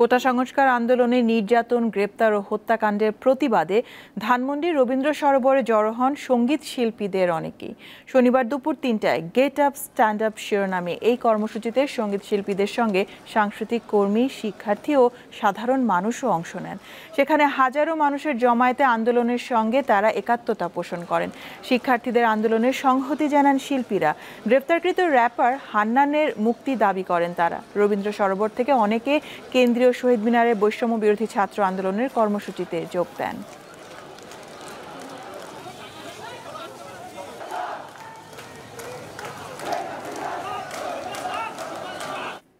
কোটা সংস্কার আন্দোলনে নির্যাতন গ্রেপ্তার ও হত্যাকাণ্ডের প্রতিবাদে ধানমন্ডির রবীন্দ্র সরোবরে জড়ো হন সঙ্গীত শিল্পীদের অনেকেই শনিবার দুপুর তিনটায় গেট আপ স্ট্যান্ড আপ শিরোনামে এই কর্মসূচিতে সঙ্গীত শিল্পীদের সঙ্গে সাংস্কৃতিক কর্মী শিক্ষার্থী ও সাধারণ মানুষও অংশ নেন সেখানে হাজারো মানুষের জমায়েতে আন্দোলনের সঙ্গে তারা একাত্মতা পোষণ করেন শিক্ষার্থীদের আন্দোলনের সংহতি জানান শিল্পীরা গ্রেপ্তারকৃত র্যাপার হান্নানের মুক্তি দাবি করেন তারা রবীন্দ্র সরোবর থেকে অনেকে কেন্দ্রীয় শহীদ মিনারে বৈষম্য বিরোধী ছাত্র আন্দোলনের কর্মসূচিতে যোগ দেন